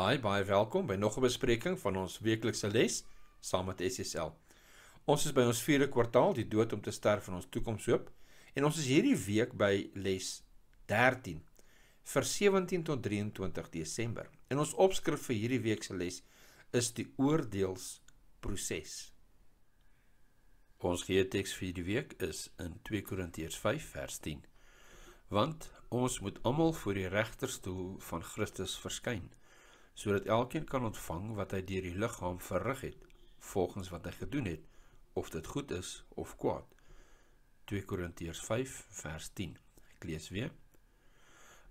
Hi, baie welkom by nog 'n bespreking van ons weeklikse les saam met SSL. Ons is by ons 4de kwartaal, die dood om te sterf en ons toekoms hoop, en ons is hierdie week by les 13 vir 17 tot 23 Desember. En ons opskrif vir hierdie week se les is die oordeelsproses. Ons geheteks vir die week is in 2 Korintiërs 5 vers 10. Want ons moet almal voor die regterstoel van Christus verskyn sodat elkeen kan ontvang wat hy deur die liggaam verrig het volgens wat hy gedoen het of dit goed is of kwaad 2 Korintiërs 5 vers 10 ek lees weer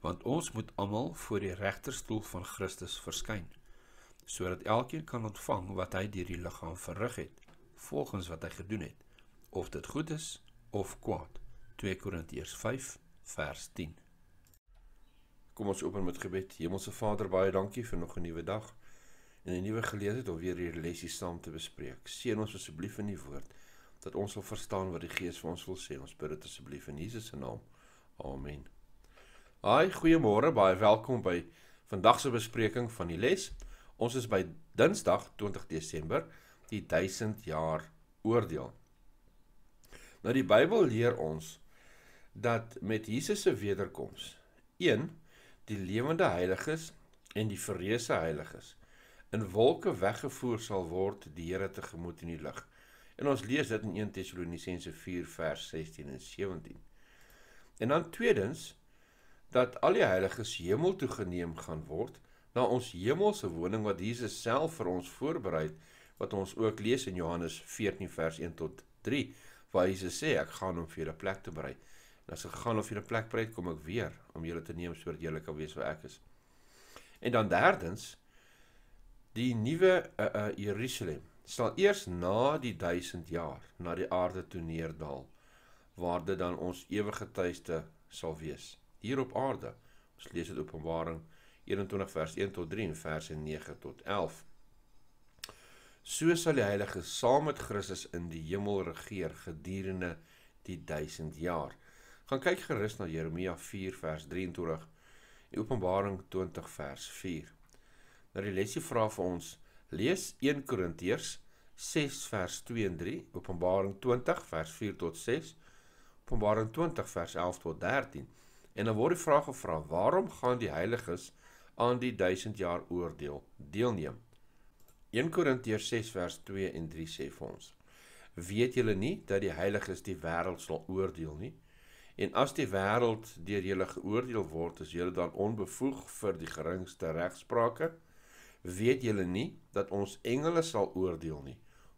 want ons moet almal voor die regterstoel van Christus verskyn sodat elkeen kan ontvang wat hy deur die liggaam verrig het volgens wat hy gedoen het of dit goed is of kwaad 2 Korintiërs 5 vers 10 Kom ons open met gebed. Hemelse Vader, baie dankie vir nog 'n nuwe dag en 'n nuwe geleentheid om weer hierdie lesse saam te bespreek. Seën ons asseblief in die woord dat ons sal verstaan wat die Gees vir ons wil sê. Ons bid dit asseblief in Jesus se naam. Amen. Haai, goeiemôre. Baie welkom by vandag se bespreking van die les. Ons is by Dinsdag 20 Desember, die 1000 jaar oordeel. Nou die Bybel leer ons dat met Jesus se wederkoms die lewende heiliges en die verreëse heiliges in wolke weggevoer sal word die Here te gemoet in die lig. En ons lees dit in 1 Tessalonisense 4 vers 16 en 17. En dan tweedens dat al die heiliges hemel toe geneem gaan word na ons hemelse woning wat Jesus self vir ons voorberei het wat ons ook lees in Johannes 14 vers 1 tot 3 waar Jesus sê ek gaan hom vir 'n plek te berei. En as ek gaan of julle plek breed kom ek weer om julle te neem sodat julle kan weet waar ek is. En dan derdens die nuwe uh, uh, Jerusalem sal eers na die 1000 jaar na die aarde toe neerdal waar dit dan ons ewige tuiste sal wees hier op aarde. Ons lees dit Openbaring 21 vers 1 tot 3 en verse 9 tot 11. So sal die heilige saam met Christus in die hemel regeer gedurende die 1000 jaar. Gaan kyk gerus na Jeremia 4 vers 23 en Openbaring 20 vers 4. Nou die lesie vra vir ons: Lees 1 Korintiërs 6 vers 2 en 3, Openbaring 20 vers 4 tot 6, Openbaring 20 vers 11 tot 13. En dan word die vraag gevra: Waarom gaan die heiliges aan die 1000 jaar oordeel deelneem? 1 Korintiërs 6 vers 2 en 3 sê vir ons: Weet julle nie dat die heiliges die wêreld sal oordeel nie? En as die wêreld deur julle geoordeel word, is julle dan onbevoeg vir die geringste regsprake? Weet julle nie dat ons engele sal oordeel nie?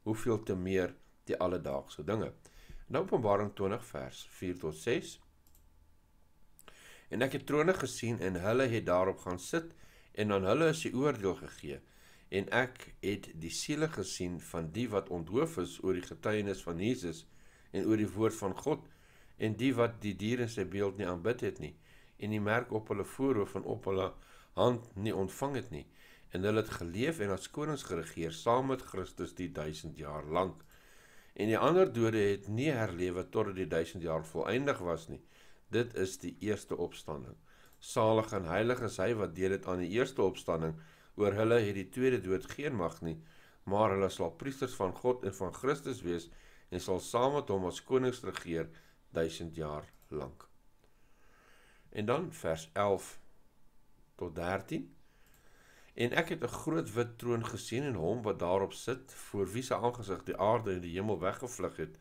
Hoeveel te meer die alledaagse dinge. Nou Openbaring 20 vers 4 tot 6. En ek het trone gesien en hulle het daarop gaan sit en aan hulle is die oordeel gegee. En ek het die siele gesien van die wat onthou is oor die getuienis van Jesus en oor die woord van God en die wat die dier in sy beeld nie aanbid het nie en die merk op hulle voorhoof van op hulle hand nie ontvang het nie en hulle het geleef en as konings geregeer saam met Christus die 1000 jaar lank en die ander dode het nie herlewe tot dit die 1000 jaar volëindig was nie dit is die eerste opstanding salig en heilig is hy wat deel het aan die eerste opstanding oor hulle het die tweede dood geen mag nie maar hulle sal priesters van God en van Christus wees en sal saam met hom as konings regeer 1000 jaar lank. En dan vers 11 tot 13. En ek het 'n groot wit troon gesien en hom wat daarop sit, voor wie se aangesig die aarde en die hemel weggevlug het,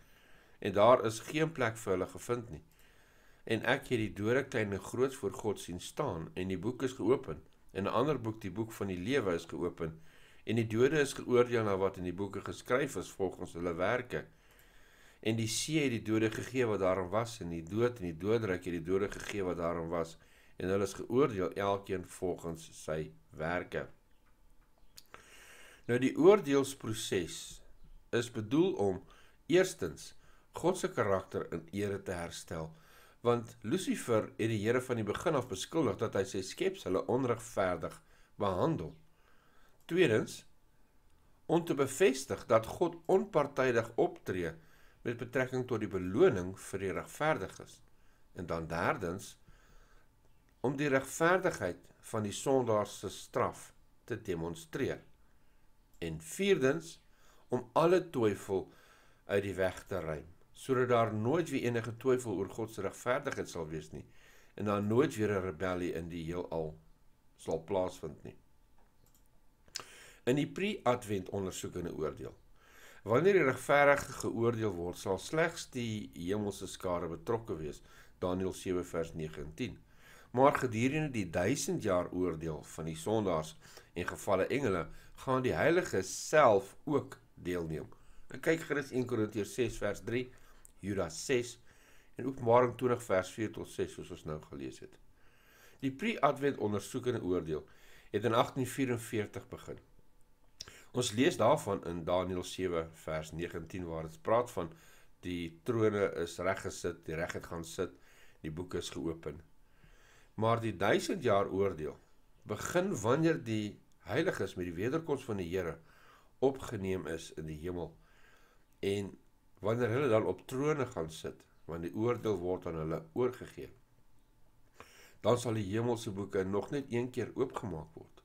en daar is geen plek vir hulle gevind nie. En ek het die dode klein en groot voor God sien staan en die boek is geopen. En 'n ander boek, die boek van die lewe is geopen en die dode is geoordeel na wat in die boeke geskryf is volgens hulle werke en die see het die dode gegee wat daarin was en die dood en die doodryk het die dode gegee wat daarin was en hulle is geoordeel elkeen volgens sy werke. Nou die oordeelsproses is bedoel om eerstens God se karakter in ere te herstel want Lucifer het die Here van die begin af beskuldig dat hy sy skeps hulle onregverdig behandel. Tweedens om te bevestig dat God onpartydig optree met betrekking tot die beloning vir die regverdiges. En dan derdens om die regverdigheid van die sondaars se straf te demonstreer. En vierdens om alle twyfel uit die weg te ruim, sodat daar nooit weer enige twyfel oor God se regverdigheid sal wees nie en daar nooit weer 'n rebellie in die heelal sal plaasvind nie. In die pre-advent ondersoekende oordeel Wanneer die regverdige geoordeel word, sal slegs die hemelse skare betrokke wees. Daniël 7 vers 9 en 10. Maar gedurende die 1000 jaar oordeel van die sondaars en gefalle engele, gaan die heiliges self ook deelneem. En kyk gerus 1 Korintiërs 6 vers 3, Judas 6 en Openbaring 20 vers 4 tot 6 soos ons nou gelees het. Die pre-advent ondersoekende oordeel het in 1844 begin. Ons lees daarvan in Daniël 7 vers 19 waar dit praat van die trone is reggesit, die reg het gaan sit, die boeke is geopen. Maar die 1000 jaar oordeel begin wanneer die heiliges met die wederkoms van die Here opgeneem is in die hemel en wanneer hulle dan op trone gaan sit want die oordeel word aan hulle oorgegee. Dan sal die hemelse boeke nog net een keer oopgemaak word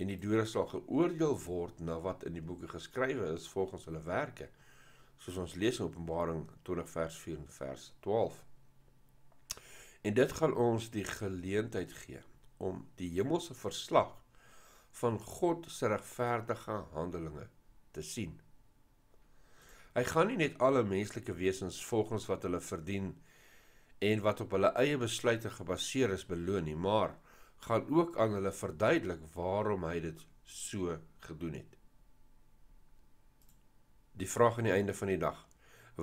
en die dodes sal geoordeel word na wat in die boeke geskrywe is volgens hulle werke soos ons lees in Openbaring 20 vers 4 en vers 12 en dit gaan ons die geleentheid gee om die hemelse verslag van God se regverdige handelinge te sien hy gaan nie net alle menslike wesens volgens wat hulle verdien en wat op hulle eie besluite gebaseer is beloon nie maar gaan ook aan hulle verduidelik waarom hy dit so gedoen het. Die vraag aan die einde van die dag: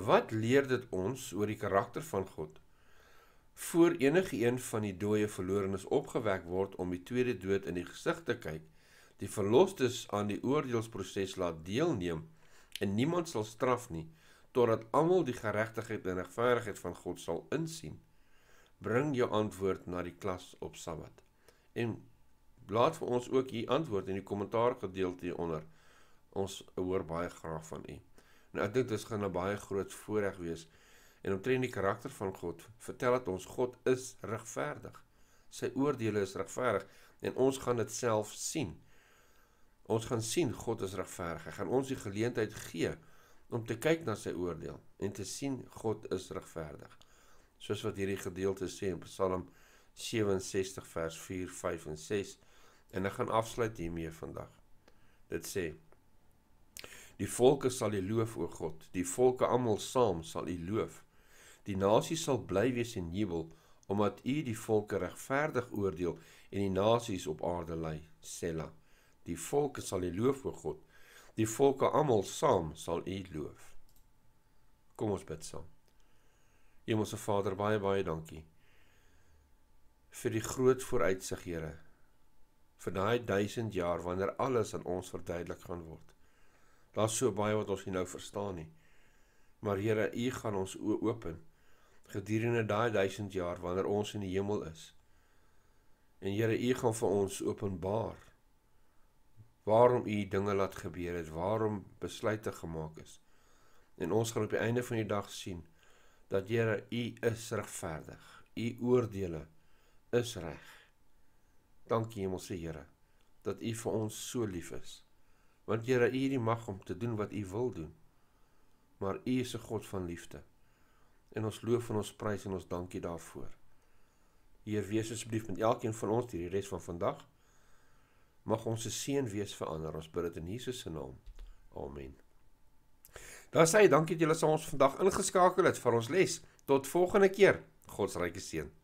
Wat leer dit ons oor die karakter van God? Voor enige een van die dooie verlorenes opgewek word om die tweede dood in die gesig te kyk, die verlosstes aan die oordeelsproses laat deelneem en niemand sal straf nie totdat almal die geregtigheid en regverdigheid van God sal insien. Bring jou antwoord na die klas op Sabbat en laat vir ons ook u antwoord in die kommentaar gedeelte hieronder. Ons hoor baie graag van u. Nou ek dink dit gaan 'n nou baie groot voordeel wees en omtrent die karakter van God, vertel dat ons God is regverdig. Sy oordeele is regverdig en ons gaan dit self sien. Ons gaan sien God is regverdig. Hy gaan ons die geleentheid gee om te kyk na sy oordeel en te sien God is regverdig. Soos wat hierdie gedeelte sê in Psalm 67 vers 4, 5 en 6 en ek gaan afsluit hiermee vandag. Dit sê: Die volke sal U loof o God, die volke almal saam sal U loof. Die nasie sal bly wees in jubel omdat U die volke regverdig oordeel en die nasies op aarde lei. Sela. Die volke sal U loof o God, die volke almal saam sal U loof. Kom ons bid saam. Hemelse Vader, baie baie dankie vir die groot vooruitsig, Here. Vir daai 1000 jaar wanneer alles aan ons verduidelik gaan word. Daar's so baie wat ons nie nou verstaan nie. Maar Here, U gaan ons oë oopen gedurende daai 1000 jaar wanneer ons in die hemel is. En Here, U gaan vir ons openbaar waarom U dinge laat gebeur het, waarom besluite gemaak is. En ons gaan op die einde van die dag sien dat Here U is regverdig. U oordeele is reg. Dankie Hemelse Here dat U vir ons so lief is. Want Here, U het die mag om te doen wat U wil doen. Maar U is 'n God van liefde. En ons loof en ons prys en ons dankie daarvoor. Heer, wees asseblief met elkeen van ons hierdie res van vandag. Mag ons se seën wees vir ander. Ons bid dit in Jesus se naam. Amen. Daar sê hy, dankie dat julle saam ons vandag ingeskakel het vir ons les. Tot volgende keer. God se ryke seën.